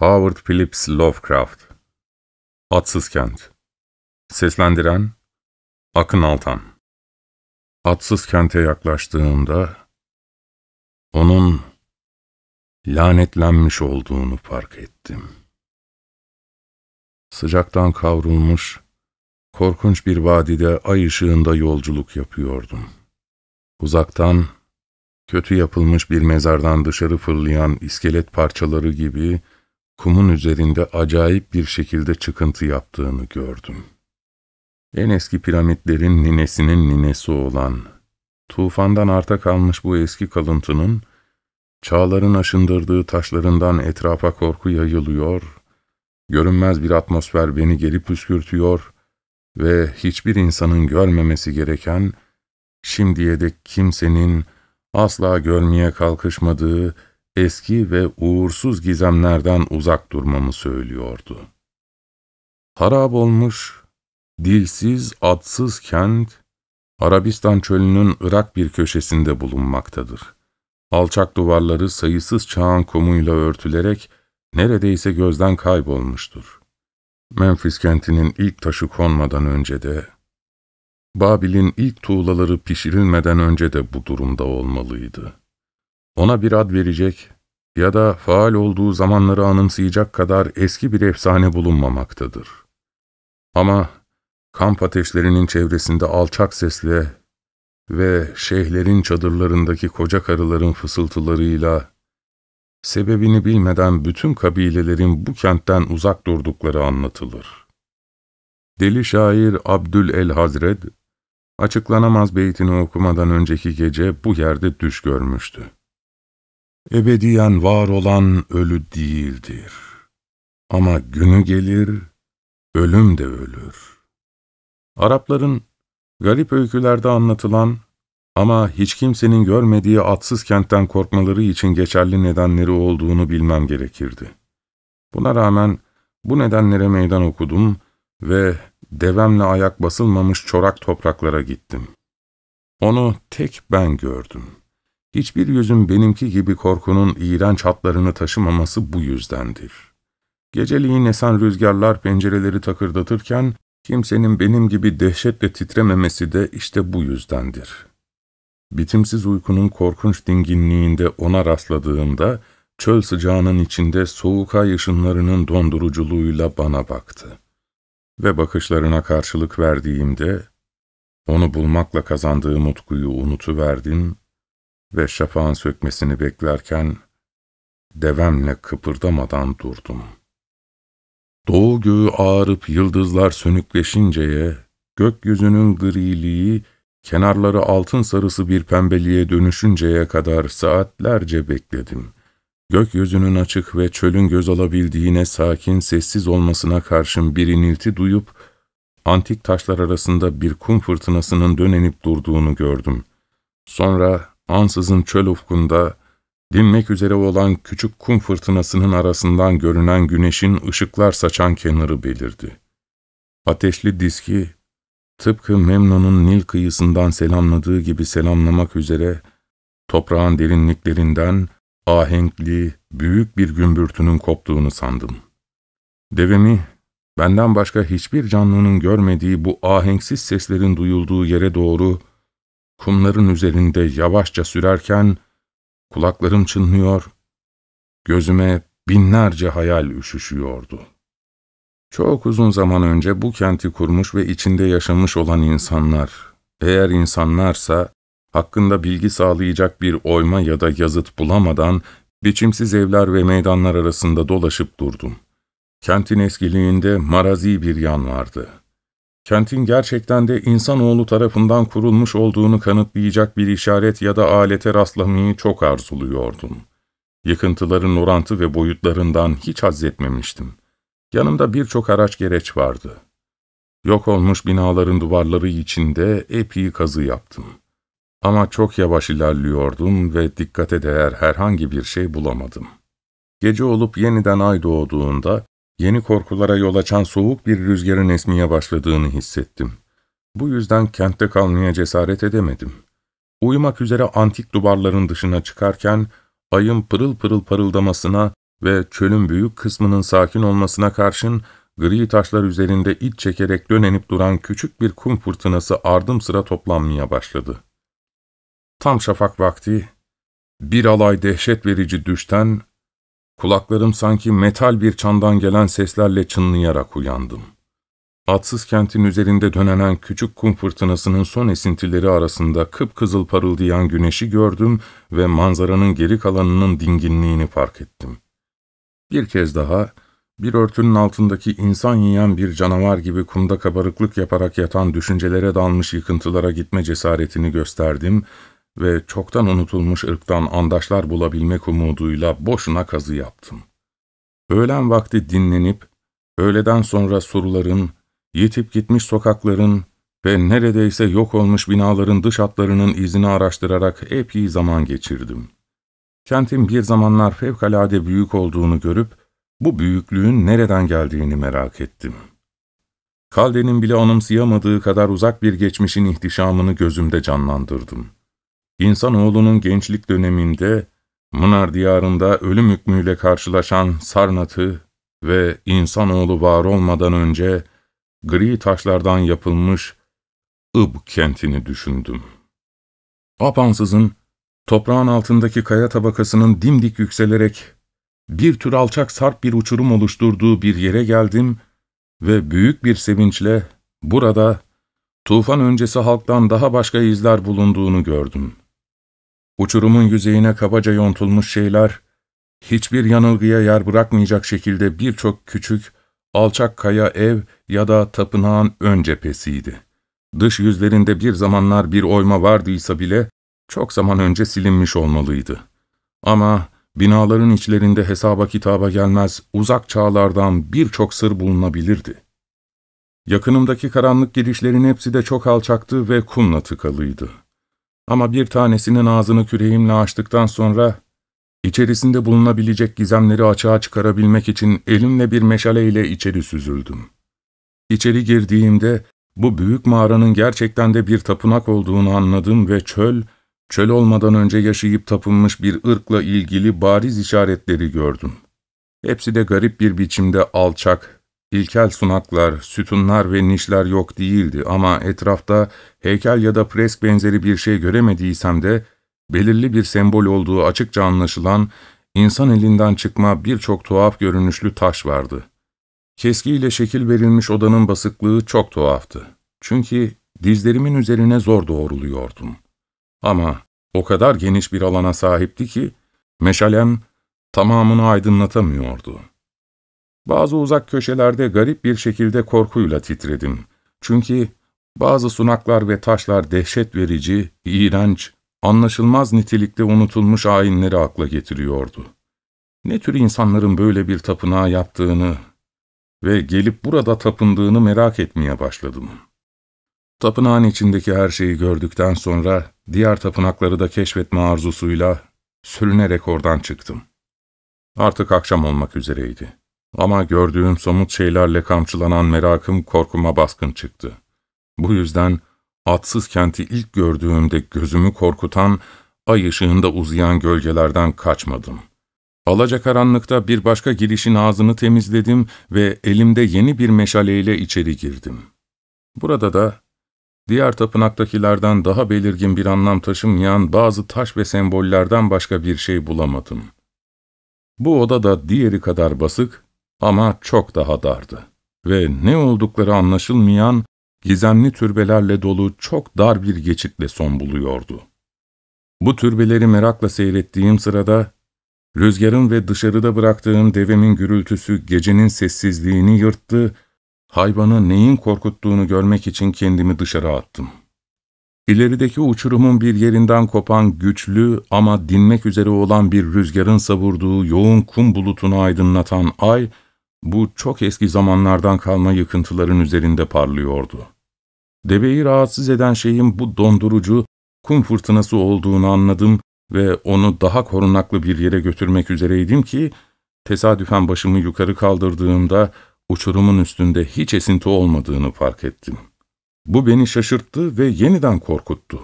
Howard Phillips Lovecraft Atsız Kent Seslendiren Akın Altan Atsız kente yaklaştığımda onun lanetlenmiş olduğunu fark ettim. Sıcaktan kavrulmuş, korkunç bir vadide ay ışığında yolculuk yapıyordum. Uzaktan, kötü yapılmış bir mezardan dışarı fırlayan iskelet parçaları gibi kumun üzerinde acayip bir şekilde çıkıntı yaptığını gördüm. En eski piramitlerin ninesinin ninesi olan, tufandan arta kalmış bu eski kalıntının, çağların aşındırdığı taşlarından etrafa korku yayılıyor, görünmez bir atmosfer beni geri püskürtüyor ve hiçbir insanın görmemesi gereken, şimdiye dek kimsenin asla görmeye kalkışmadığı, eski ve uğursuz gizemlerden uzak durmamı söylüyordu. Harap olmuş, dilsiz, adsız kent, Arabistan çölünün Irak bir köşesinde bulunmaktadır. Alçak duvarları sayısız çağın kumuyla örtülerek neredeyse gözden kaybolmuştur. Memphis kentinin ilk taşı konmadan önce de, Babil'in ilk tuğlaları pişirilmeden önce de bu durumda olmalıydı. Ona bir ad verecek ya da faal olduğu zamanları anımsayacak kadar eski bir efsane bulunmamaktadır. Ama kamp ateşlerinin çevresinde alçak sesle ve şeyhlerin çadırlarındaki koca karıların fısıltılarıyla sebebini bilmeden bütün kabilelerin bu kentten uzak durdukları anlatılır. Deli şair Abdül El Hazred, açıklanamaz beytini okumadan önceki gece bu yerde düş görmüştü ebediyen var olan ölü değildir. Ama günü gelir, ölüm de ölür. Arapların garip öykülerde anlatılan ama hiç kimsenin görmediği atsız kentten korkmaları için geçerli nedenleri olduğunu bilmem gerekirdi. Buna rağmen bu nedenlere meydan okudum ve devemle ayak basılmamış çorak topraklara gittim. Onu tek ben gördüm.'' Hiçbir yüzün benimki gibi korkunun iğrenç hatlarını taşımaması bu yüzdendir. Geceliğin esen rüzgarlar pencereleri takırdatırken, kimsenin benim gibi dehşetle titrememesi de işte bu yüzdendir. Bitimsiz uykunun korkunç dinginliğinde ona rastladığımda, çöl sıcağının içinde soğuk ay ışınlarının donduruculuğuyla bana baktı. Ve bakışlarına karşılık verdiğimde, onu bulmakla kazandığım utkuyu unutuverdim ve şafağın sökmesini beklerken devemle kıpırdamadan durdum. Doğu göğü ağarıp yıldızlar sönükleşinceye, gökyüzünün griliği, kenarları altın sarısı bir pembeliğe dönüşünceye kadar saatlerce bekledim. Gökyüzünün açık ve çölün göz alabildiğine sakin, sessiz olmasına karşın bir inilti duyup, antik taşlar arasında bir kum fırtınasının dönenip durduğunu gördüm. Sonra ansızın çöl ufkunda, dinmek üzere olan küçük kum fırtınasının arasından görünen güneşin ışıklar saçan kenarı belirdi. Ateşli diski, tıpkı Memnon'un Nil kıyısından selamladığı gibi selamlamak üzere, toprağın derinliklerinden ahenkli, büyük bir gümbürtünün koptuğunu sandım. Devemi, benden başka hiçbir canlının görmediği bu ahenksiz seslerin duyulduğu yere doğru kumların üzerinde yavaşça sürerken kulaklarım çınlıyor, gözüme binlerce hayal üşüşüyordu. Çok uzun zaman önce bu kenti kurmuş ve içinde yaşamış olan insanlar, eğer insanlarsa, hakkında bilgi sağlayacak bir oyma ya da yazıt bulamadan biçimsiz evler ve meydanlar arasında dolaşıp durdum. Kentin eskiliğinde marazi bir yan vardı.'' kentin gerçekten de insanoğlu tarafından kurulmuş olduğunu kanıtlayacak bir işaret ya da alete rastlamayı çok arzuluyordum. Yıkıntıların orantı ve boyutlarından hiç haz etmemiştim. Yanımda birçok araç gereç vardı. Yok olmuş binaların duvarları içinde epey kazı yaptım. Ama çok yavaş ilerliyordum ve dikkate değer herhangi bir şey bulamadım. Gece olup yeniden ay doğduğunda, yeni korkulara yol açan soğuk bir rüzgarın esmeye başladığını hissettim. Bu yüzden kentte kalmaya cesaret edemedim. Uyumak üzere antik duvarların dışına çıkarken, ayın pırıl pırıl parıldamasına ve çölün büyük kısmının sakin olmasına karşın, gri taşlar üzerinde iç çekerek dönenip duran küçük bir kum fırtınası ardım sıra toplanmaya başladı. Tam şafak vakti, bir alay dehşet verici düşten Kulaklarım sanki metal bir çandan gelen seslerle çınlayarak uyandım. Atsız kentin üzerinde dönenen küçük kum fırtınasının son esintileri arasında kıpkızıl parıldayan güneşi gördüm ve manzaranın geri kalanının dinginliğini fark ettim. Bir kez daha, bir örtünün altındaki insan yiyen bir canavar gibi kumda kabarıklık yaparak yatan düşüncelere dalmış yıkıntılara gitme cesaretini gösterdim ve çoktan unutulmuş ırktan andaşlar bulabilmek umuduyla boşuna kazı yaptım. Öğlen vakti dinlenip, öğleden sonra surların, yitip gitmiş sokakların ve neredeyse yok olmuş binaların dış hatlarının izini araştırarak epey zaman geçirdim. Kentin bir zamanlar fevkalade büyük olduğunu görüp, bu büyüklüğün nereden geldiğini merak ettim. Kaldenin bile anımsayamadığı kadar uzak bir geçmişin ihtişamını gözümde canlandırdım.'' İnsanoğlunun gençlik döneminde Mınar diyarında ölüm hükmüyle karşılaşan Sarnat'ı ve insanoğlu var olmadan önce gri taşlardan yapılmış Ib kentini düşündüm. Apansızın toprağın altındaki kaya tabakasının dimdik yükselerek bir tür alçak sarp bir uçurum oluşturduğu bir yere geldim ve büyük bir sevinçle burada tufan öncesi halktan daha başka izler bulunduğunu gördüm. Uçurumun yüzeyine kabaca yontulmuş şeyler, hiçbir yanılgıya yer bırakmayacak şekilde birçok küçük, alçak kaya ev ya da tapınağın ön cephesiydi. Dış yüzlerinde bir zamanlar bir oyma vardıysa bile, çok zaman önce silinmiş olmalıydı. Ama binaların içlerinde hesaba kitaba gelmez uzak çağlardan birçok sır bulunabilirdi. Yakınımdaki karanlık girişlerin hepsi de çok alçaktı ve kumla tıkalıydı. Ama bir tanesinin ağzını küreğimle açtıktan sonra içerisinde bulunabilecek gizemleri açığa çıkarabilmek için elimle bir meşaleyle içeri süzüldüm. İçeri girdiğimde bu büyük mağaranın gerçekten de bir tapınak olduğunu anladım ve çöl, çöl olmadan önce yaşayıp tapınmış bir ırkla ilgili bariz işaretleri gördüm. Hepsi de garip bir biçimde alçak, İlkel sunaklar, sütunlar ve nişler yok değildi ama etrafta heykel ya da presk benzeri bir şey göremediysem de belirli bir sembol olduğu açıkça anlaşılan insan elinden çıkma birçok tuhaf görünüşlü taş vardı. Keskiyle şekil verilmiş odanın basıklığı çok tuhaftı. Çünkü dizlerimin üzerine zor doğruluyordum. Ama o kadar geniş bir alana sahipti ki meşalem tamamını aydınlatamıyordu.'' Bazı uzak köşelerde garip bir şekilde korkuyla titredim. Çünkü bazı sunaklar ve taşlar dehşet verici, iğrenç, anlaşılmaz nitelikte unutulmuş ayinleri akla getiriyordu. Ne tür insanların böyle bir tapınağı yaptığını ve gelip burada tapındığını merak etmeye başladım. Tapınağın içindeki her şeyi gördükten sonra diğer tapınakları da keşfetme arzusuyla sürünerek oradan çıktım. Artık akşam olmak üzereydi. Ama gördüğüm somut şeylerle kamçılanan merakım korkuma baskın çıktı. Bu yüzden atsız kenti ilk gördüğümde gözümü korkutan, ay ışığında uzayan gölgelerden kaçmadım. Alacakaranlıkta bir başka girişin ağzını temizledim ve elimde yeni bir meşaleyle içeri girdim. Burada da diğer tapınaktakilerden daha belirgin bir anlam taşımayan bazı taş ve sembollerden başka bir şey bulamadım. Bu oda da diğeri kadar basık, ama çok daha dardı ve ne oldukları anlaşılmayan, gizemli türbelerle dolu çok dar bir geçitle son buluyordu. Bu türbeleri merakla seyrettiğim sırada, rüzgarın ve dışarıda bıraktığım devemin gürültüsü gecenin sessizliğini yırttı, hayvanı neyin korkuttuğunu görmek için kendimi dışarı attım. İlerideki uçurumun bir yerinden kopan güçlü ama dinmek üzere olan bir rüzgarın savurduğu yoğun kum bulutunu aydınlatan ay, bu çok eski zamanlardan kalma yıkıntıların üzerinde parlıyordu. Debeyi rahatsız eden şeyin bu dondurucu, kum fırtınası olduğunu anladım ve onu daha korunaklı bir yere götürmek üzereydim ki, tesadüfen başımı yukarı kaldırdığımda uçurumun üstünde hiç esinti olmadığını fark ettim. Bu beni şaşırttı ve yeniden korkuttu.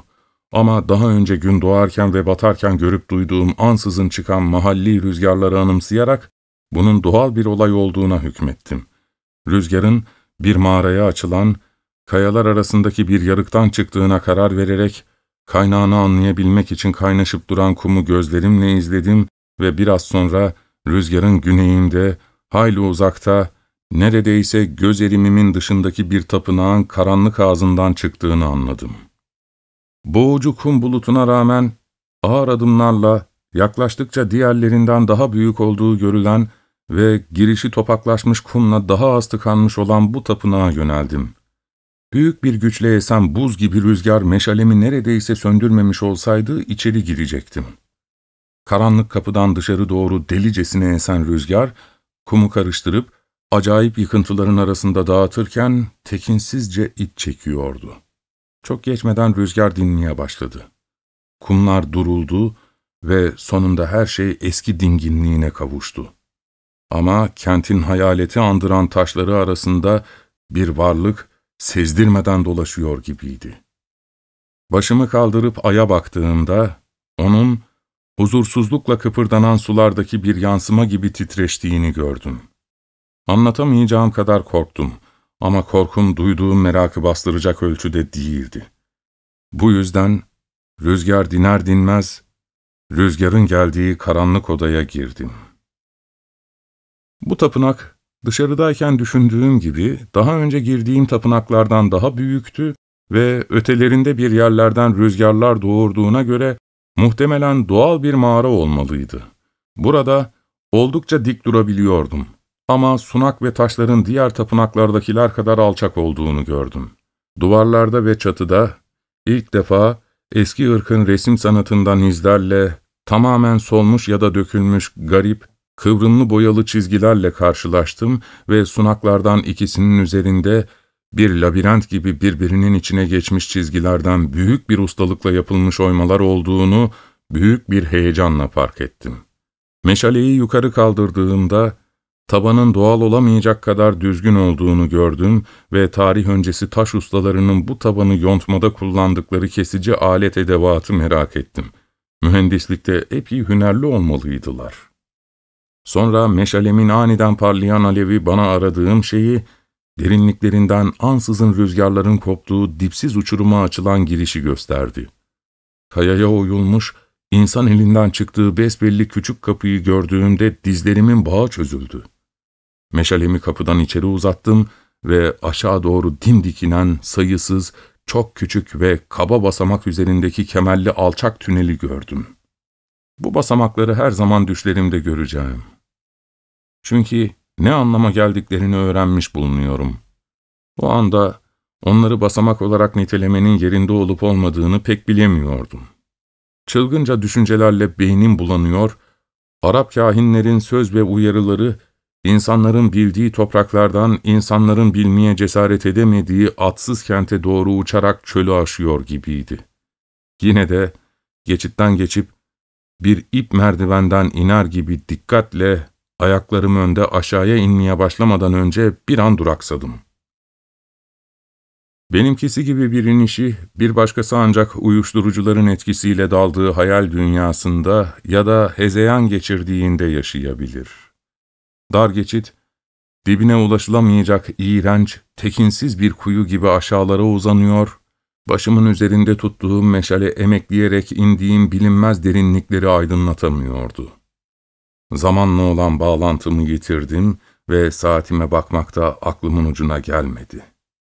Ama daha önce gün doğarken ve batarken görüp duyduğum ansızın çıkan mahalli rüzgarları anımsayarak bunun doğal bir olay olduğuna hükmettim. Rüzgarın bir mağaraya açılan, kayalar arasındaki bir yarıktan çıktığına karar vererek, kaynağını anlayabilmek için kaynaşıp duran kumu gözlerimle izledim ve biraz sonra rüzgarın güneyinde, hayli uzakta, neredeyse göz erimimin dışındaki bir tapınağın karanlık ağzından çıktığını anladım. Boğucu kum bulutuna rağmen ağır adımlarla yaklaştıkça diğerlerinden daha büyük olduğu görülen ve girişi topaklaşmış kumla daha az tıkanmış olan bu tapınağa yöneldim. Büyük bir güçle esen buz gibi rüzgar meşalemi neredeyse söndürmemiş olsaydı içeri girecektim. Karanlık kapıdan dışarı doğru delicesine esen rüzgar, kumu karıştırıp acayip yıkıntıların arasında dağıtırken tekinsizce it çekiyordu. Çok geçmeden rüzgar dinmeye başladı. Kumlar duruldu ve sonunda her şey eski dinginliğine kavuştu. Ama kentin hayaleti andıran taşları arasında bir varlık sezdirmeden dolaşıyor gibiydi. Başımı kaldırıp aya baktığımda onun huzursuzlukla kıpırdanan sulardaki bir yansıma gibi titreştiğini gördüm. Anlatamayacağım kadar korktum ama korkum duyduğum merakı bastıracak ölçüde değildi. Bu yüzden rüzgar diner dinmez Rüzgarın geldiği karanlık odaya girdim. Bu tapınak, dışarıdayken düşündüğüm gibi daha önce girdiğim tapınaklardan daha büyüktü ve ötelerinde bir yerlerden rüzgarlar doğurduğuna göre muhtemelen doğal bir mağara olmalıydı. Burada oldukça dik durabiliyordum ama sunak ve taşların diğer tapınaklardakiler kadar alçak olduğunu gördüm. Duvarlarda ve çatıda ilk defa eski ırkın resim sanatından izlerle, tamamen solmuş ya da dökülmüş garip, kıvrımlı boyalı çizgilerle karşılaştım ve sunaklardan ikisinin üzerinde bir labirent gibi birbirinin içine geçmiş çizgilerden büyük bir ustalıkla yapılmış oymalar olduğunu büyük bir heyecanla fark ettim. Meşaleyi yukarı kaldırdığımda tabanın doğal olamayacak kadar düzgün olduğunu gördüm ve tarih öncesi taş ustalarının bu tabanı yontmada kullandıkları kesici alet edevatı merak ettim. Mühendislikte epey hünerli olmalıydılar. Sonra meşalemin aniden parlayan alevi bana aradığım şeyi, derinliklerinden ansızın rüzgarların koptuğu dipsiz uçuruma açılan girişi gösterdi. Kayaya oyulmuş, insan elinden çıktığı besbelli küçük kapıyı gördüğümde dizlerimin bağı çözüldü. Meşalemi kapıdan içeri uzattım ve aşağı doğru dimdik inen sayısız, çok küçük ve kaba basamak üzerindeki kemerli alçak tüneli gördüm. Bu basamakları her zaman düşlerimde göreceğim. Çünkü ne anlama geldiklerini öğrenmiş bulunuyorum. O anda onları basamak olarak nitelemenin yerinde olup olmadığını pek bilemiyordum. Çılgınca düşüncelerle beynim bulanıyor, Arap kahinlerin söz ve uyarıları insanların bildiği topraklardan insanların bilmeye cesaret edemediği atsız kente doğru uçarak çölü aşıyor gibiydi. Yine de geçitten geçip bir ip merdivenden iner gibi dikkatle ayaklarım önde aşağıya inmeye başlamadan önce bir an duraksadım. Benimkisi gibi bir inişi, bir başkası ancak uyuşturucuların etkisiyle daldığı hayal dünyasında ya da hezeyan geçirdiğinde yaşayabilir.'' Dar geçit, dibine ulaşılamayacak iğrenç, tekinsiz bir kuyu gibi aşağılara uzanıyor, başımın üzerinde tuttuğum meşale emekleyerek indiğim bilinmez derinlikleri aydınlatamıyordu. Zamanla olan bağlantımı yitirdim ve saatime bakmakta aklımın ucuna gelmedi.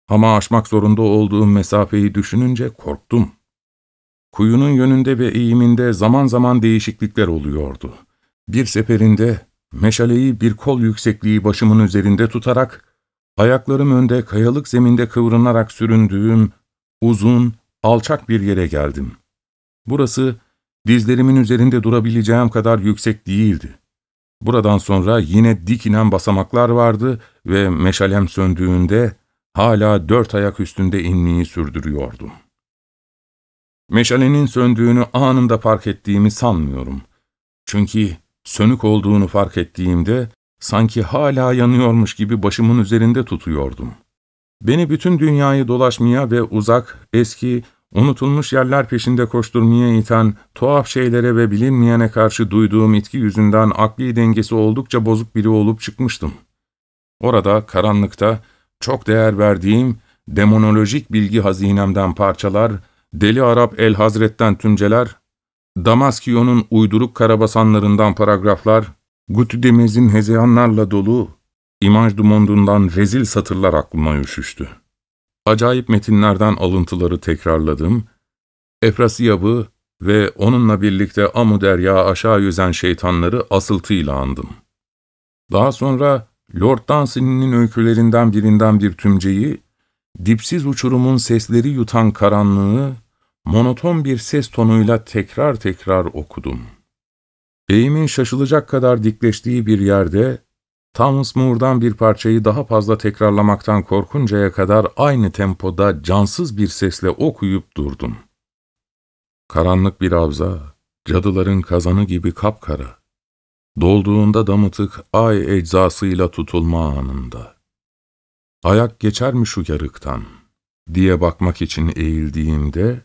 Ama aşmak zorunda olduğum mesafeyi düşününce korktum. Kuyunun yönünde ve eğiminde zaman zaman değişiklikler oluyordu. Bir seferinde Meşaleyi bir kol yüksekliği başımın üzerinde tutarak, ayaklarım önde kayalık zeminde kıvrınarak süründüğüm uzun, alçak bir yere geldim. Burası, dizlerimin üzerinde durabileceğim kadar yüksek değildi. Buradan sonra yine dik inen basamaklar vardı ve meşalem söndüğünde hala dört ayak üstünde inmeyi sürdürüyordum. Meşalenin söndüğünü anında fark ettiğimi sanmıyorum. Çünkü Sönük olduğunu fark ettiğimde sanki hala yanıyormuş gibi başımın üzerinde tutuyordum. Beni bütün dünyayı dolaşmaya ve uzak, eski, unutulmuş yerler peşinde koşturmaya iten, tuhaf şeylere ve bilinmeyene karşı duyduğum itki yüzünden akli dengesi oldukça bozuk biri olup çıkmıştım. Orada, karanlıkta, çok değer verdiğim, demonolojik bilgi hazinemden parçalar, Deli Arap El Hazret'ten tümceler Damaskio'nun uyduruk karabasanlarından paragraflar, Gutidemez'in hezeyanlarla dolu, İmaj du rezil satırlar aklıma üşüştü. Acayip metinlerden alıntıları tekrarladım, Efrasiyab'ı ve onunla birlikte Amu Derya aşağı yüzen şeytanları asıltıyla andım. Daha sonra Lord Dunsany'nin öykülerinden birinden bir tümceyi, dipsiz uçurumun sesleri yutan karanlığı monoton bir ses tonuyla tekrar tekrar okudum. Eğimin şaşılacak kadar dikleştiği bir yerde, Thomas Moore'dan bir parçayı daha fazla tekrarlamaktan korkuncaya kadar aynı tempoda cansız bir sesle okuyup durdum. Karanlık bir abza, cadıların kazanı gibi kapkara, dolduğunda damıtık ay eczasıyla tutulma anında. Ayak geçer mi şu yarıktan, diye bakmak için eğildiğimde,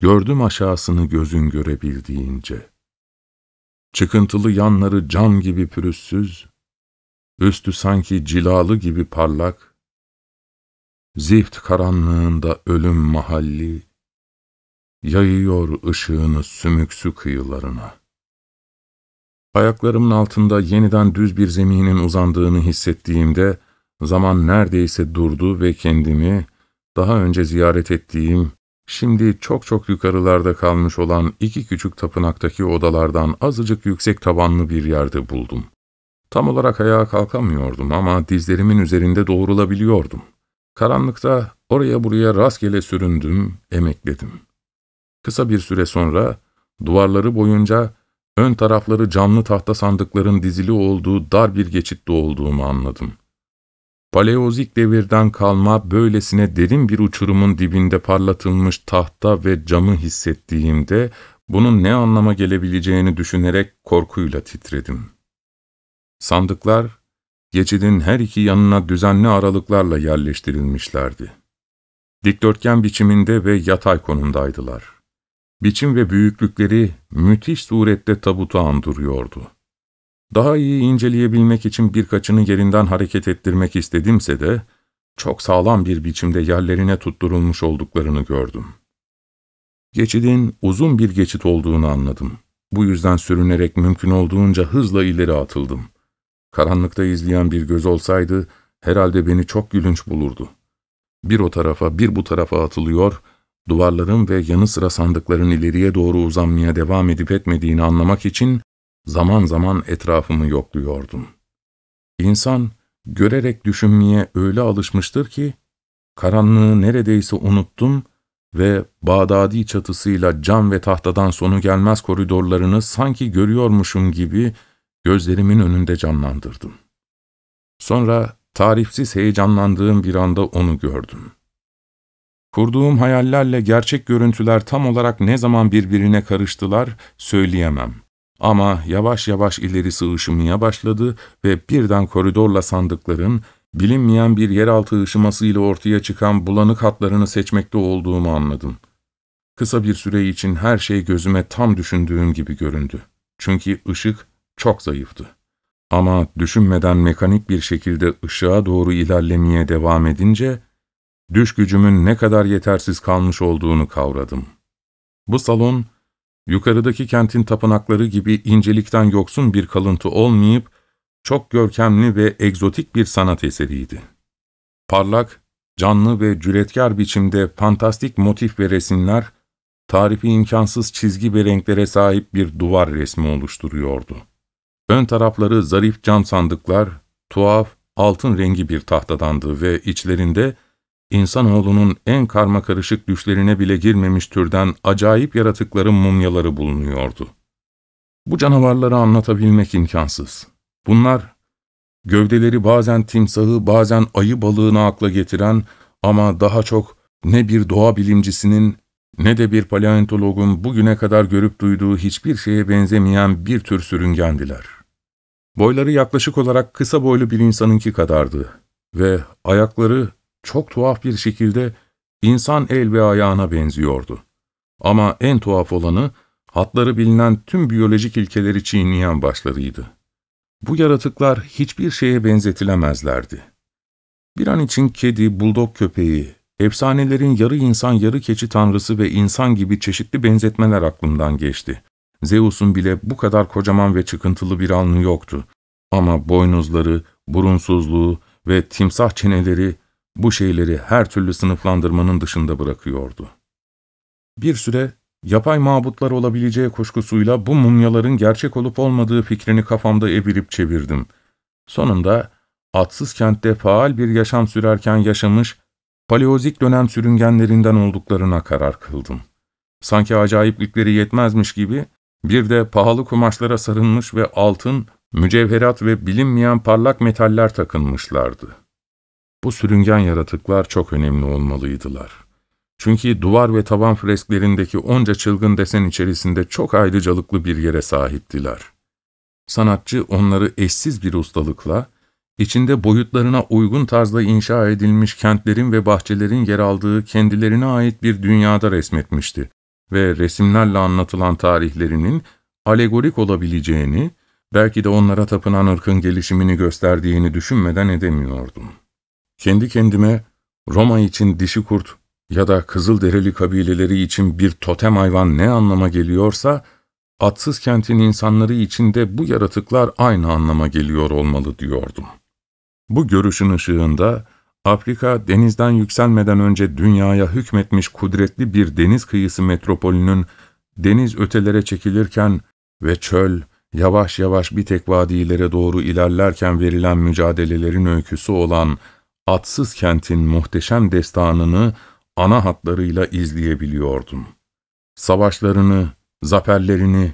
Gördüm aşağısını gözün görebildiğince. Çıkıntılı yanları cam gibi pürüzsüz, üstü sanki cilalı gibi parlak, zift karanlığında ölüm mahalli, yayıyor ışığını sümüksü kıyılarına. Ayaklarımın altında yeniden düz bir zeminin uzandığını hissettiğimde, zaman neredeyse durdu ve kendimi, daha önce ziyaret ettiğim Şimdi çok çok yukarılarda kalmış olan iki küçük tapınaktaki odalardan azıcık yüksek tabanlı bir yerde buldum. Tam olarak ayağa kalkamıyordum ama dizlerimin üzerinde doğrulabiliyordum. Karanlıkta oraya buraya rastgele süründüm, emekledim. Kısa bir süre sonra duvarları boyunca ön tarafları camlı tahta sandıkların dizili olduğu dar bir geçitte olduğumu anladım.'' Paleozik devirden kalma böylesine derin bir uçurumun dibinde parlatılmış tahta ve camı hissettiğimde bunun ne anlama gelebileceğini düşünerek korkuyla titredim. Sandıklar, geçidin her iki yanına düzenli aralıklarla yerleştirilmişlerdi. Dikdörtgen biçiminde ve yatay konumdaydılar. Biçim ve büyüklükleri müthiş surette tabutu andırıyordu. Daha iyi inceleyebilmek için birkaçını yerinden hareket ettirmek istedimse de, çok sağlam bir biçimde yerlerine tutturulmuş olduklarını gördüm. Geçidin uzun bir geçit olduğunu anladım. Bu yüzden sürünerek mümkün olduğunca hızla ileri atıldım. Karanlıkta izleyen bir göz olsaydı, herhalde beni çok gülünç bulurdu. Bir o tarafa bir bu tarafa atılıyor, duvarların ve yanı sıra sandıkların ileriye doğru uzanmaya devam edip etmediğini anlamak için Zaman zaman etrafımı yokluyordum. İnsan görerek düşünmeye öyle alışmıştır ki, karanlığı neredeyse unuttum ve Bağdadi çatısıyla cam ve tahtadan sonu gelmez koridorlarını sanki görüyormuşum gibi gözlerimin önünde canlandırdım. Sonra tarifsiz heyecanlandığım bir anda onu gördüm. Kurduğum hayallerle gerçek görüntüler tam olarak ne zaman birbirine karıştılar söyleyemem. Ama yavaş yavaş ileri sığışmaya başladı ve birden koridorla sandıkların, bilinmeyen bir yeraltı ışımasıyla ortaya çıkan bulanık hatlarını seçmekte olduğumu anladım. Kısa bir süre için her şey gözüme tam düşündüğüm gibi göründü. Çünkü ışık çok zayıftı. Ama düşünmeden mekanik bir şekilde ışığa doğru ilerlemeye devam edince, düş gücümün ne kadar yetersiz kalmış olduğunu kavradım. Bu salon, yukarıdaki kentin tapınakları gibi incelikten yoksun bir kalıntı olmayıp, çok görkemli ve egzotik bir sanat eseriydi. Parlak, canlı ve cüretkar biçimde fantastik motif ve resimler, tarifi imkansız çizgi ve renklere sahip bir duvar resmi oluşturuyordu. Ön tarafları zarif cam sandıklar, tuhaf, altın rengi bir tahtadandı ve içlerinde insanoğlunun en karma karışık düşlerine bile girmemiş türden acayip yaratıkların mumyaları bulunuyordu. Bu canavarları anlatabilmek imkansız. Bunlar, gövdeleri bazen timsahı, bazen ayı balığını akla getiren ama daha çok ne bir doğa bilimcisinin ne de bir paleontologun bugüne kadar görüp duyduğu hiçbir şeye benzemeyen bir tür sürüngendiler. Boyları yaklaşık olarak kısa boylu bir insanınki kadardı ve ayakları çok tuhaf bir şekilde insan el ve ayağına benziyordu. Ama en tuhaf olanı hatları bilinen tüm biyolojik ilkeleri çiğneyen başlarıydı. Bu yaratıklar hiçbir şeye benzetilemezlerdi. Bir an için kedi, buldog köpeği, efsanelerin yarı insan yarı keçi tanrısı ve insan gibi çeşitli benzetmeler aklımdan geçti. Zeus'un bile bu kadar kocaman ve çıkıntılı bir alnı yoktu. Ama boynuzları, burunsuzluğu ve timsah çeneleri bu şeyleri her türlü sınıflandırmanın dışında bırakıyordu. Bir süre yapay mabutlar olabileceği kuşkusuyla bu mumyaların gerçek olup olmadığı fikrini kafamda evirip çevirdim. Sonunda atsız kentte faal bir yaşam sürerken yaşamış, paleozik dönem sürüngenlerinden olduklarına karar kıldım. Sanki acayiplikleri yetmezmiş gibi bir de pahalı kumaşlara sarılmış ve altın, mücevherat ve bilinmeyen parlak metaller takınmışlardı.'' Bu sürüngen yaratıklar çok önemli olmalıydılar. Çünkü duvar ve tavan fresklerindeki onca çılgın desen içerisinde çok ayrıcalıklı bir yere sahiptiler. Sanatçı onları eşsiz bir ustalıkla, içinde boyutlarına uygun tarzda inşa edilmiş kentlerin ve bahçelerin yer aldığı kendilerine ait bir dünyada resmetmişti ve resimlerle anlatılan tarihlerinin alegorik olabileceğini, belki de onlara tapınan ırkın gelişimini gösterdiğini düşünmeden edemiyordum.'' Kendi kendime Roma için dişi kurt ya da kızıl dereli kabileleri için bir totem hayvan ne anlama geliyorsa, atsız kentin insanları için de bu yaratıklar aynı anlama geliyor olmalı diyordum. Bu görüşün ışığında, Afrika denizden yükselmeden önce dünyaya hükmetmiş kudretli bir deniz kıyısı metropolünün deniz ötelere çekilirken ve çöl yavaş yavaş bir tek vadilere doğru ilerlerken verilen mücadelelerin öyküsü olan atsız kentin muhteşem destanını ana hatlarıyla izleyebiliyordum. Savaşlarını, zaferlerini,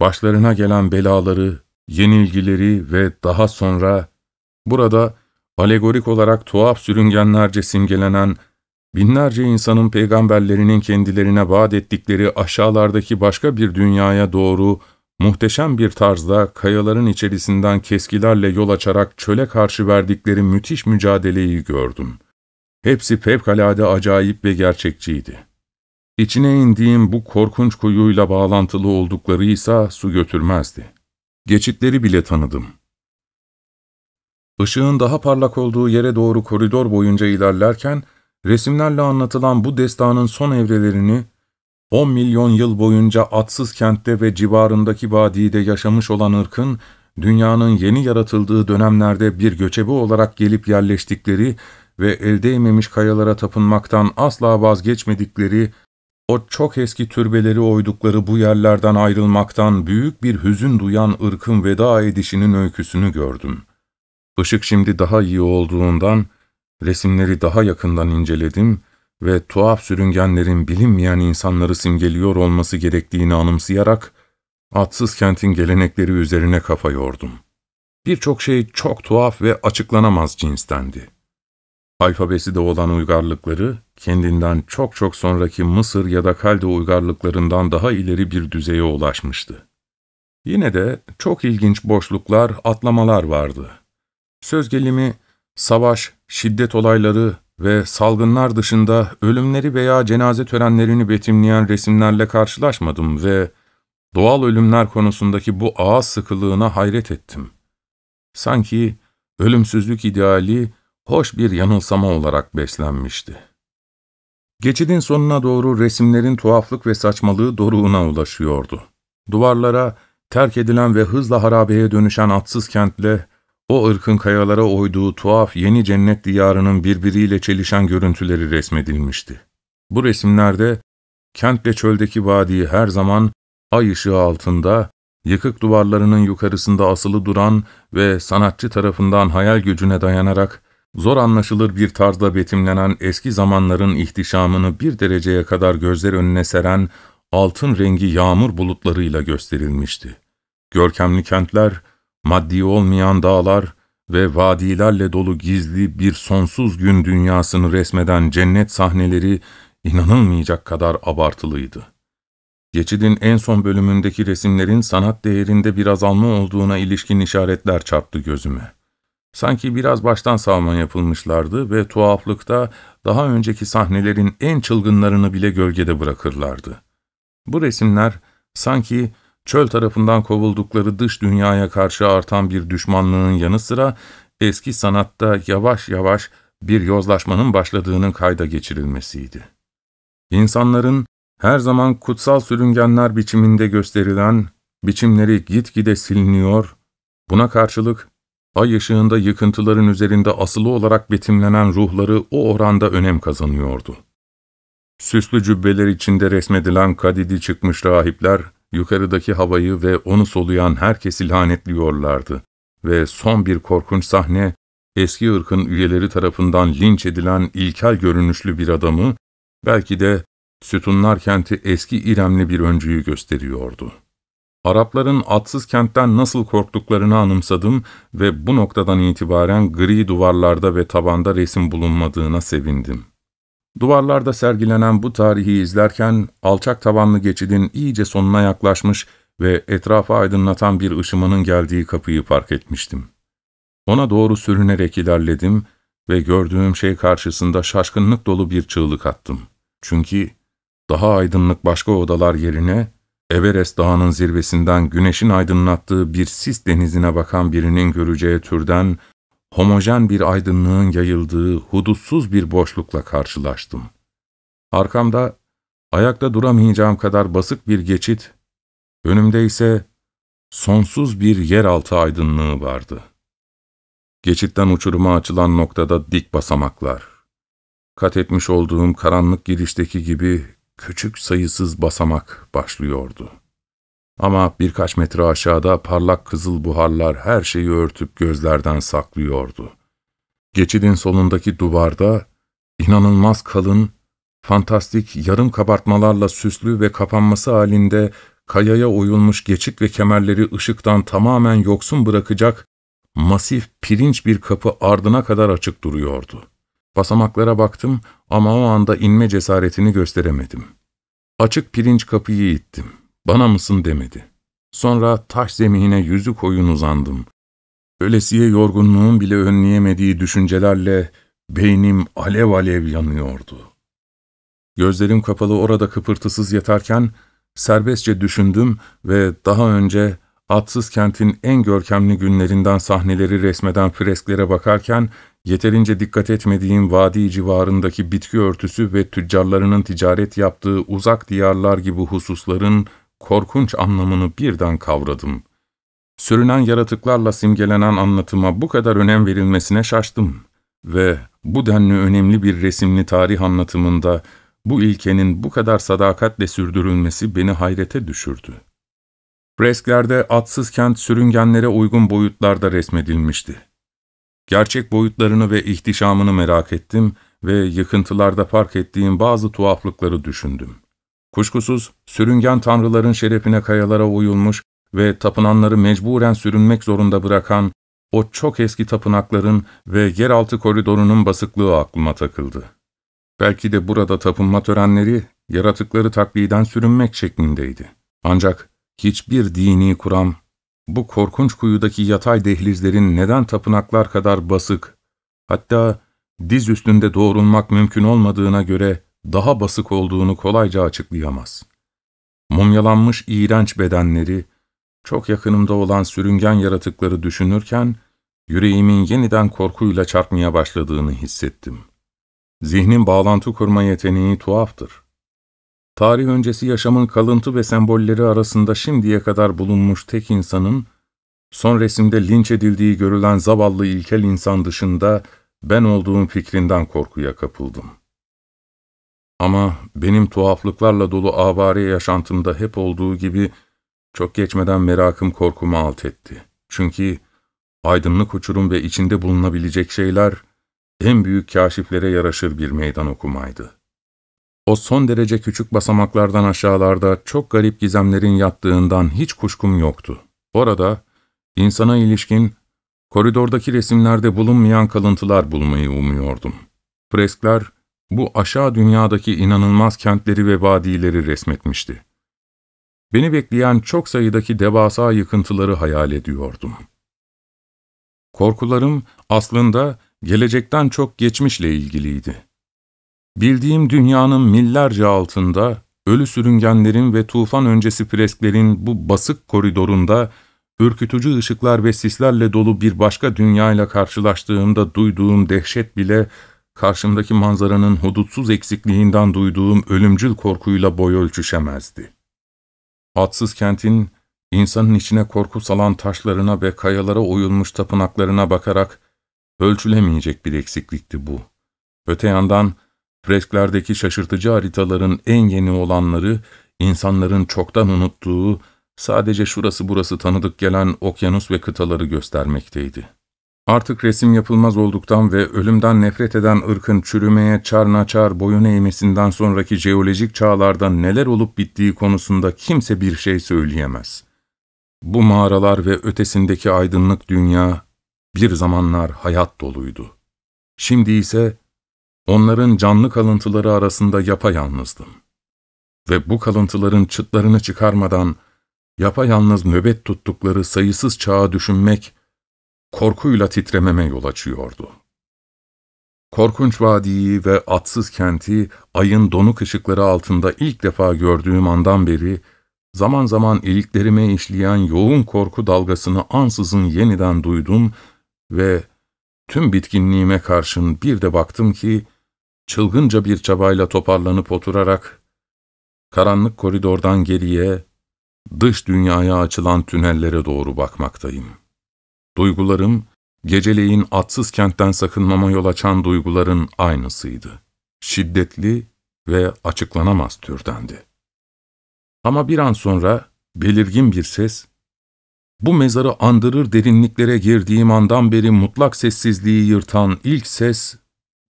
başlarına gelen belaları, yenilgileri ve daha sonra burada alegorik olarak tuhaf sürüngenlerce simgelenen binlerce insanın peygamberlerinin kendilerine vaat ettikleri aşağılardaki başka bir dünyaya doğru muhteşem bir tarzda kayaların içerisinden keskilerle yol açarak çöle karşı verdikleri müthiş mücadeleyi gördüm. Hepsi fevkalade acayip ve gerçekçiydi. İçine indiğim bu korkunç kuyuyla bağlantılı oldukları ise su götürmezdi. Geçitleri bile tanıdım. Işığın daha parlak olduğu yere doğru koridor boyunca ilerlerken, resimlerle anlatılan bu destanın son evrelerini 10 milyon yıl boyunca atsız kentte ve civarındaki vadide yaşamış olan ırkın, dünyanın yeni yaratıldığı dönemlerde bir göçebe olarak gelip yerleştikleri ve elde değmemiş kayalara tapınmaktan asla vazgeçmedikleri, o çok eski türbeleri oydukları bu yerlerden ayrılmaktan büyük bir hüzün duyan ırkın veda edişinin öyküsünü gördüm. Işık şimdi daha iyi olduğundan, resimleri daha yakından inceledim ve tuhaf sürüngenlerin bilinmeyen insanları simgeliyor olması gerektiğini anımsayarak atsız kentin gelenekleri üzerine kafa yordum. Birçok şey çok tuhaf ve açıklanamaz cinstendi. Alfabesi de olan uygarlıkları, kendinden çok çok sonraki Mısır ya da Kalde uygarlıklarından daha ileri bir düzeye ulaşmıştı. Yine de çok ilginç boşluklar, atlamalar vardı. Söz gelimi, savaş, şiddet olayları, ve salgınlar dışında ölümleri veya cenaze törenlerini betimleyen resimlerle karşılaşmadım ve doğal ölümler konusundaki bu ağız sıkılığına hayret ettim. Sanki ölümsüzlük ideali hoş bir yanılsama olarak beslenmişti. Geçidin sonuna doğru resimlerin tuhaflık ve saçmalığı doruğuna ulaşıyordu. Duvarlara terk edilen ve hızla harabeye dönüşen atsız kentle o ırkın kayalara oyduğu tuhaf yeni cennet diyarının birbiriyle çelişen görüntüleri resmedilmişti. Bu resimlerde kentle çöldeki vadiyi her zaman ay ışığı altında, yıkık duvarlarının yukarısında asılı duran ve sanatçı tarafından hayal gücüne dayanarak zor anlaşılır bir tarzda betimlenen eski zamanların ihtişamını bir dereceye kadar gözler önüne seren altın rengi yağmur bulutlarıyla gösterilmişti. Görkemli kentler, maddi olmayan dağlar ve vadilerle dolu gizli bir sonsuz gün dünyasını resmeden cennet sahneleri inanılmayacak kadar abartılıydı. Geçidin en son bölümündeki resimlerin sanat değerinde bir azalma olduğuna ilişkin işaretler çarptı gözüme. Sanki biraz baştan savma yapılmışlardı ve tuhaflıkta daha önceki sahnelerin en çılgınlarını bile gölgede bırakırlardı. Bu resimler sanki çöl tarafından kovuldukları dış dünyaya karşı artan bir düşmanlığın yanı sıra eski sanatta yavaş yavaş bir yozlaşmanın başladığının kayda geçirilmesiydi. İnsanların her zaman kutsal sürüngenler biçiminde gösterilen biçimleri gitgide siliniyor, buna karşılık ay ışığında yıkıntıların üzerinde asılı olarak betimlenen ruhları o oranda önem kazanıyordu. Süslü cübbeler içinde resmedilen kadidi çıkmış rahipler, yukarıdaki havayı ve onu soluyan herkesi lanetliyorlardı. Ve son bir korkunç sahne, eski ırkın üyeleri tarafından linç edilen ilkel görünüşlü bir adamı, belki de sütunlar kenti eski İremli bir öncüyü gösteriyordu. Arapların atsız kentten nasıl korktuklarını anımsadım ve bu noktadan itibaren gri duvarlarda ve tabanda resim bulunmadığına sevindim. Duvarlarda sergilenen bu tarihi izlerken alçak tavanlı geçidin iyice sonuna yaklaşmış ve etrafa aydınlatan bir ışımanın geldiği kapıyı fark etmiştim. Ona doğru sürünerek ilerledim ve gördüğüm şey karşısında şaşkınlık dolu bir çığlık attım. Çünkü daha aydınlık başka odalar yerine Everest dağının zirvesinden güneşin aydınlattığı bir sis denizine bakan birinin göreceği türden homojen bir aydınlığın yayıldığı hudutsuz bir boşlukla karşılaştım. Arkamda ayakta duramayacağım kadar basık bir geçit, önümde ise sonsuz bir yeraltı aydınlığı vardı. Geçitten uçuruma açılan noktada dik basamaklar. Kat etmiş olduğum karanlık girişteki gibi küçük sayısız basamak başlıyordu.'' Ama birkaç metre aşağıda parlak kızıl buharlar her şeyi örtüp gözlerden saklıyordu. Geçidin solundaki duvarda inanılmaz kalın, fantastik yarım kabartmalarla süslü ve kapanması halinde kayaya oyulmuş geçik ve kemerleri ışıktan tamamen yoksun bırakacak masif pirinç bir kapı ardına kadar açık duruyordu. Basamaklara baktım ama o anda inme cesaretini gösteremedim. Açık pirinç kapıyı ittim. Bana mısın demedi. Sonra taş zemine yüzü koyun uzandım. Ölesiye yorgunluğum bile önleyemediği düşüncelerle beynim alev alev yanıyordu. Gözlerim kapalı orada kıpırtısız yatarken serbestçe düşündüm ve daha önce atsız kentin en görkemli günlerinden sahneleri resmeden fresklere bakarken yeterince dikkat etmediğim vadi civarındaki bitki örtüsü ve tüccarlarının ticaret yaptığı uzak diyarlar gibi hususların korkunç anlamını birden kavradım. Sürünen yaratıklarla simgelenen anlatıma bu kadar önem verilmesine şaştım. Ve bu denli önemli bir resimli tarih anlatımında bu ilkenin bu kadar sadakatle sürdürülmesi beni hayrete düşürdü. Fresklerde atsız kent sürüngenlere uygun boyutlarda resmedilmişti. Gerçek boyutlarını ve ihtişamını merak ettim ve yıkıntılarda fark ettiğim bazı tuhaflıkları düşündüm. Kuşkusuz sürüngen tanrıların şerefine kayalara uyulmuş ve tapınanları mecburen sürünmek zorunda bırakan o çok eski tapınakların ve yeraltı koridorunun basıklığı aklıma takıldı. Belki de burada tapınma törenleri yaratıkları takliden sürünmek şeklindeydi. Ancak hiçbir dini kuram bu korkunç kuyudaki yatay dehlizlerin neden tapınaklar kadar basık, hatta diz üstünde doğrulmak mümkün olmadığına göre daha basık olduğunu kolayca açıklayamaz. Mumyalanmış iğrenç bedenleri, çok yakınımda olan sürüngen yaratıkları düşünürken, yüreğimin yeniden korkuyla çarpmaya başladığını hissettim. Zihnin bağlantı kurma yeteneği tuhaftır. Tarih öncesi yaşamın kalıntı ve sembolleri arasında şimdiye kadar bulunmuş tek insanın, son resimde linç edildiği görülen zavallı ilkel insan dışında ben olduğum fikrinden korkuya kapıldım.'' Ama benim tuhaflıklarla dolu avare yaşantımda hep olduğu gibi çok geçmeden merakım korkumu alt etti. Çünkü aydınlık uçurum ve içinde bulunabilecek şeyler en büyük kaşiflere yaraşır bir meydan okumaydı. O son derece küçük basamaklardan aşağılarda çok garip gizemlerin yattığından hiç kuşkum yoktu. Orada insana ilişkin koridordaki resimlerde bulunmayan kalıntılar bulmayı umuyordum. Freskler, bu aşağı dünyadaki inanılmaz kentleri ve vadileri resmetmişti. Beni bekleyen çok sayıdaki devasa yıkıntıları hayal ediyordum. Korkularım aslında gelecekten çok geçmişle ilgiliydi. Bildiğim dünyanın millerce altında, ölü sürüngenlerin ve tufan öncesi fresklerin bu basık koridorunda, ürkütücü ışıklar ve sislerle dolu bir başka dünyayla karşılaştığımda duyduğum dehşet bile karşımdaki manzaranın hudutsuz eksikliğinden duyduğum ölümcül korkuyla boy ölçüşemezdi. Atsız kentin, insanın içine korku salan taşlarına ve kayalara oyulmuş tapınaklarına bakarak ölçülemeyecek bir eksiklikti bu. Öte yandan, fresklerdeki şaşırtıcı haritaların en yeni olanları, insanların çoktan unuttuğu, sadece şurası burası tanıdık gelen okyanus ve kıtaları göstermekteydi. Artık resim yapılmaz olduktan ve ölümden nefret eden ırkın çürümeye çarnaçar boyun eğmesinden sonraki jeolojik çağlarda neler olup bittiği konusunda kimse bir şey söyleyemez. Bu mağaralar ve ötesindeki aydınlık dünya bir zamanlar hayat doluydu. Şimdi ise onların canlı kalıntıları arasında yapayalnızdım. Ve bu kalıntıların çıtlarını çıkarmadan yapayalnız nöbet tuttukları sayısız çağı düşünmek, korkuyla titrememe yol açıyordu. Korkunç vadiyi ve atsız kenti ayın donuk ışıkları altında ilk defa gördüğüm andan beri zaman zaman iliklerime işleyen yoğun korku dalgasını ansızın yeniden duydum ve tüm bitkinliğime karşın bir de baktım ki çılgınca bir çabayla toparlanıp oturarak karanlık koridordan geriye dış dünyaya açılan tünellere doğru bakmaktayım.'' Duygularım, geceleyin atsız kentten sakınmama yol açan duyguların aynısıydı. Şiddetli ve açıklanamaz türdendi. Ama bir an sonra belirgin bir ses, bu mezarı andırır derinliklere girdiğim andan beri mutlak sessizliği yırtan ilk ses,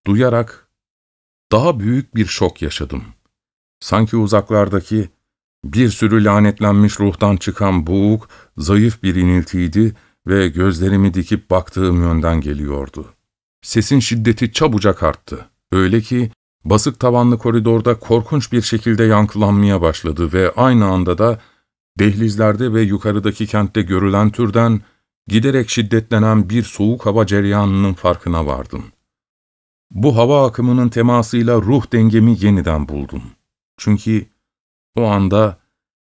duyarak daha büyük bir şok yaşadım. Sanki uzaklardaki bir sürü lanetlenmiş ruhtan çıkan boğuk, zayıf bir iniltiydi ve gözlerimi dikip baktığım yönden geliyordu. Sesin şiddeti çabucak arttı. Öyle ki basık tavanlı koridorda korkunç bir şekilde yankılanmaya başladı ve aynı anda da dehlizlerde ve yukarıdaki kentte görülen türden giderek şiddetlenen bir soğuk hava cereyanının farkına vardım. Bu hava akımının temasıyla ruh dengemi yeniden buldum. Çünkü o anda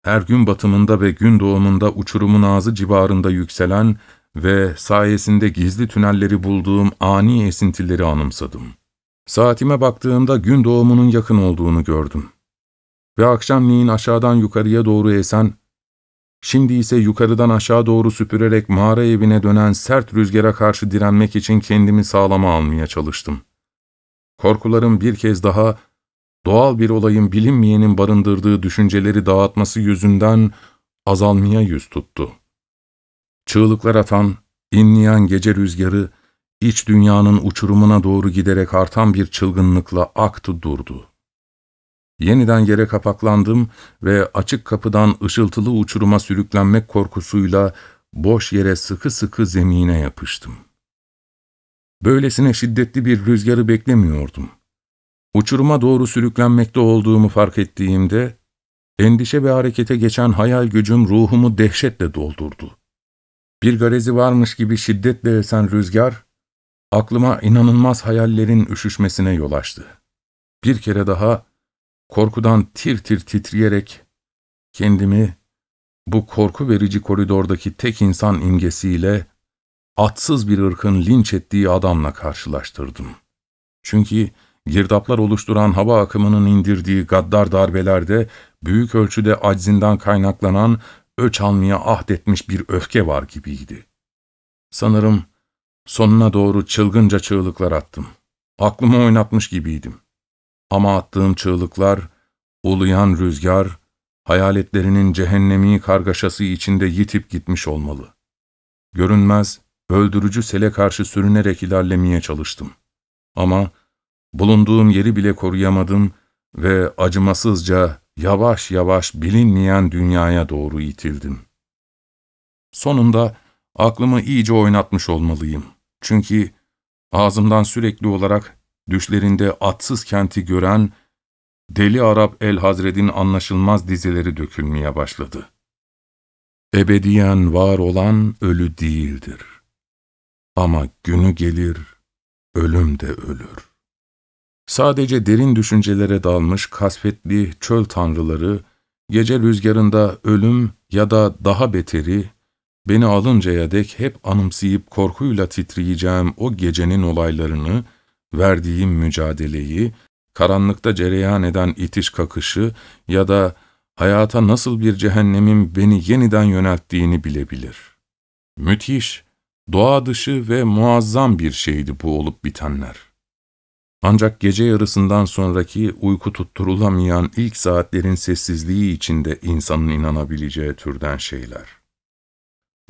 her gün batımında ve gün doğumunda uçurumun ağzı civarında yükselen ve sayesinde gizli tünelleri bulduğum ani esintileri anımsadım. Saatime baktığımda gün doğumunun yakın olduğunu gördüm. Ve akşamleyin aşağıdan yukarıya doğru esen, şimdi ise yukarıdan aşağı doğru süpürerek mağara evine dönen sert rüzgara karşı direnmek için kendimi sağlama almaya çalıştım. Korkularım bir kez daha doğal bir olayın bilinmeyenin barındırdığı düşünceleri dağıtması yüzünden azalmaya yüz tuttu. Çığlıklar atan, inleyen gece rüzgarı, iç dünyanın uçurumuna doğru giderek artan bir çılgınlıkla aktı durdu. Yeniden yere kapaklandım ve açık kapıdan ışıltılı uçuruma sürüklenmek korkusuyla boş yere sıkı sıkı zemine yapıştım. Böylesine şiddetli bir rüzgarı beklemiyordum. Uçuruma doğru sürüklenmekte olduğumu fark ettiğimde, endişe ve harekete geçen hayal gücüm ruhumu dehşetle doldurdu. Bir garezi varmış gibi şiddetle esen rüzgar, aklıma inanılmaz hayallerin üşüşmesine yol açtı. Bir kere daha korkudan tir tir titreyerek kendimi bu korku verici koridordaki tek insan imgesiyle atsız bir ırkın linç ettiği adamla karşılaştırdım. Çünkü girdaplar oluşturan hava akımının indirdiği gaddar darbelerde büyük ölçüde aczinden kaynaklanan öç almaya ahdetmiş bir öfke var gibiydi. Sanırım sonuna doğru çılgınca çığlıklar attım. Aklımı oynatmış gibiydim. Ama attığım çığlıklar, uluyan rüzgar, hayaletlerinin cehennemi kargaşası içinde yitip gitmiş olmalı. Görünmez, öldürücü sele karşı sürünerek ilerlemeye çalıştım. Ama bulunduğum yeri bile koruyamadım ve acımasızca yavaş yavaş bilinmeyen dünyaya doğru itildim. Sonunda aklımı iyice oynatmış olmalıyım. Çünkü ağzımdan sürekli olarak düşlerinde atsız kenti gören Deli Arap El Hazred'in anlaşılmaz dizeleri dökülmeye başladı. Ebediyen var olan ölü değildir. Ama günü gelir, ölüm de ölür. Sadece derin düşüncelere dalmış kasvetli çöl tanrıları, gece rüzgarında ölüm ya da daha beteri, beni alıncaya dek hep anımsayıp korkuyla titreyeceğim o gecenin olaylarını, verdiğim mücadeleyi, karanlıkta cereyan eden itiş kakışı ya da hayata nasıl bir cehennemin beni yeniden yönelttiğini bilebilir. Müthiş, doğa dışı ve muazzam bir şeydi bu olup bitenler. Ancak gece yarısından sonraki uyku tutturulamayan ilk saatlerin sessizliği içinde insanın inanabileceği türden şeyler.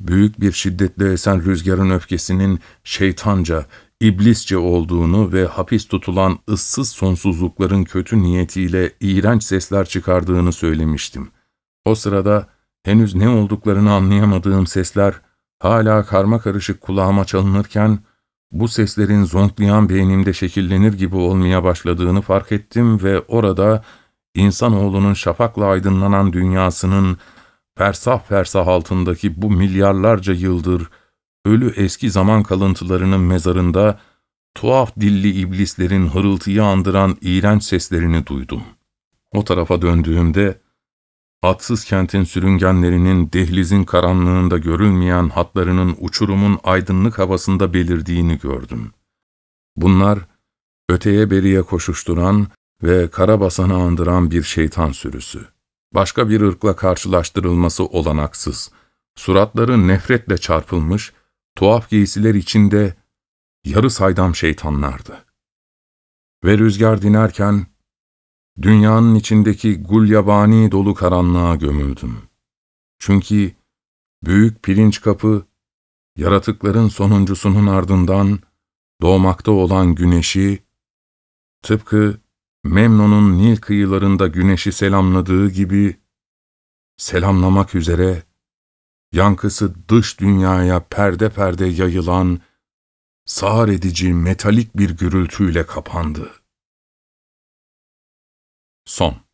Büyük bir şiddetle esen rüzgarın öfkesinin şeytanca, iblisce olduğunu ve hapis tutulan ıssız sonsuzlukların kötü niyetiyle iğrenç sesler çıkardığını söylemiştim. O sırada henüz ne olduklarını anlayamadığım sesler hala karma karışık kulağıma çalınırken bu seslerin zonklayan beynimde şekillenir gibi olmaya başladığını fark ettim ve orada insanoğlunun şafakla aydınlanan dünyasının fersah fersah altındaki bu milyarlarca yıldır ölü eski zaman kalıntılarının mezarında tuhaf dilli iblislerin hırıltıyı andıran iğrenç seslerini duydum. O tarafa döndüğümde Atsız kentin sürüngenlerinin dehlizin karanlığında görülmeyen hatlarının uçurumun aydınlık havasında belirdiğini gördüm. Bunlar, öteye beriye koşuşturan ve kara karabasanı andıran bir şeytan sürüsü. Başka bir ırkla karşılaştırılması olanaksız. Suratları nefretle çarpılmış, tuhaf giysiler içinde yarı saydam şeytanlardı. Ve rüzgar dinerken Dünyanın içindeki gulyabani dolu karanlığa gömüldüm. Çünkü büyük pirinç kapı, yaratıkların sonuncusunun ardından doğmakta olan güneşi, tıpkı Memnon'un Nil kıyılarında güneşi selamladığı gibi, selamlamak üzere, yankısı dış dünyaya perde perde yayılan, sağır edici metalik bir gürültüyle kapandı. Son